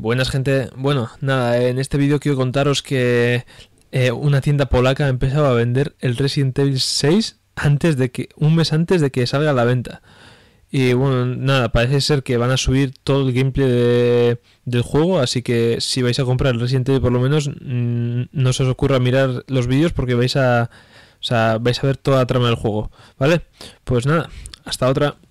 Buenas gente, bueno, nada, en este vídeo quiero contaros que eh, una tienda polaca empezaba a vender el Resident Evil 6 antes de que, un mes antes de que salga a la venta. Y bueno, nada, parece ser que van a subir todo el gameplay del juego, así que si vais a comprar el Resident Evil por lo menos, mm, no se os ocurra mirar los vídeos porque vais a, o sea, vais a ver toda la trama del juego, ¿vale? Pues nada, hasta otra.